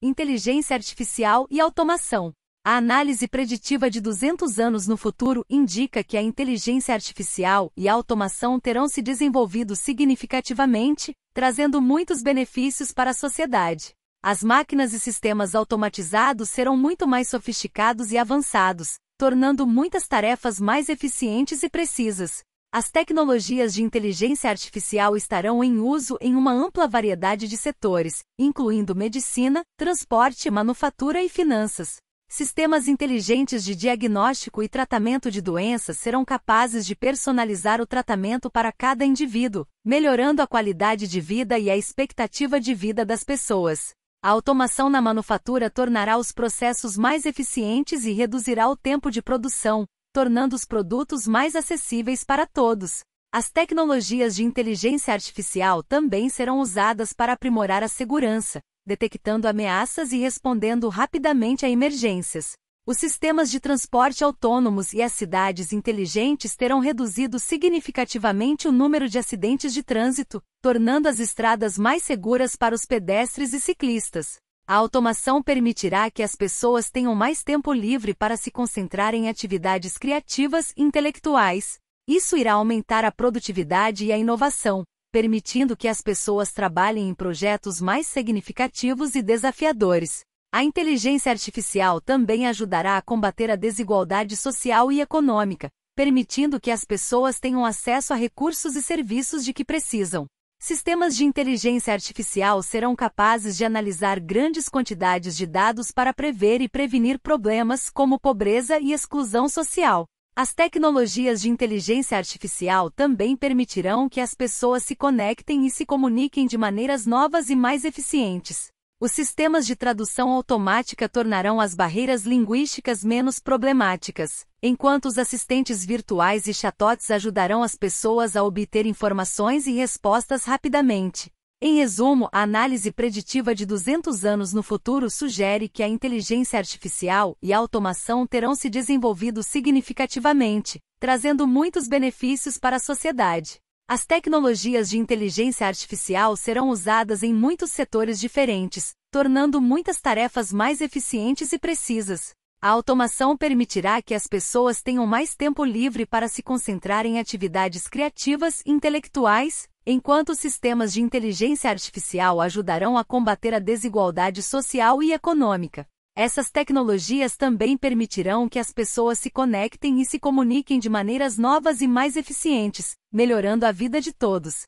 inteligência artificial e automação. A análise preditiva de 200 anos no futuro indica que a inteligência artificial e a automação terão se desenvolvido significativamente, trazendo muitos benefícios para a sociedade. As máquinas e sistemas automatizados serão muito mais sofisticados e avançados, tornando muitas tarefas mais eficientes e precisas, as tecnologias de inteligência artificial estarão em uso em uma ampla variedade de setores, incluindo medicina, transporte, manufatura e finanças. Sistemas inteligentes de diagnóstico e tratamento de doenças serão capazes de personalizar o tratamento para cada indivíduo, melhorando a qualidade de vida e a expectativa de vida das pessoas. A automação na manufatura tornará os processos mais eficientes e reduzirá o tempo de produção, tornando os produtos mais acessíveis para todos. As tecnologias de inteligência artificial também serão usadas para aprimorar a segurança, detectando ameaças e respondendo rapidamente a emergências. Os sistemas de transporte autônomos e as cidades inteligentes terão reduzido significativamente o número de acidentes de trânsito, tornando as estradas mais seguras para os pedestres e ciclistas. A automação permitirá que as pessoas tenham mais tempo livre para se concentrar em atividades criativas e intelectuais. Isso irá aumentar a produtividade e a inovação, permitindo que as pessoas trabalhem em projetos mais significativos e desafiadores. A inteligência artificial também ajudará a combater a desigualdade social e econômica, permitindo que as pessoas tenham acesso a recursos e serviços de que precisam. Sistemas de inteligência artificial serão capazes de analisar grandes quantidades de dados para prever e prevenir problemas como pobreza e exclusão social. As tecnologias de inteligência artificial também permitirão que as pessoas se conectem e se comuniquem de maneiras novas e mais eficientes. Os sistemas de tradução automática tornarão as barreiras linguísticas menos problemáticas, enquanto os assistentes virtuais e chatbots ajudarão as pessoas a obter informações e respostas rapidamente. Em resumo, a análise preditiva de 200 anos no futuro sugere que a inteligência artificial e a automação terão se desenvolvido significativamente, trazendo muitos benefícios para a sociedade. As tecnologias de inteligência artificial serão usadas em muitos setores diferentes, tornando muitas tarefas mais eficientes e precisas. A automação permitirá que as pessoas tenham mais tempo livre para se concentrar em atividades criativas e intelectuais, enquanto sistemas de inteligência artificial ajudarão a combater a desigualdade social e econômica. Essas tecnologias também permitirão que as pessoas se conectem e se comuniquem de maneiras novas e mais eficientes, melhorando a vida de todos.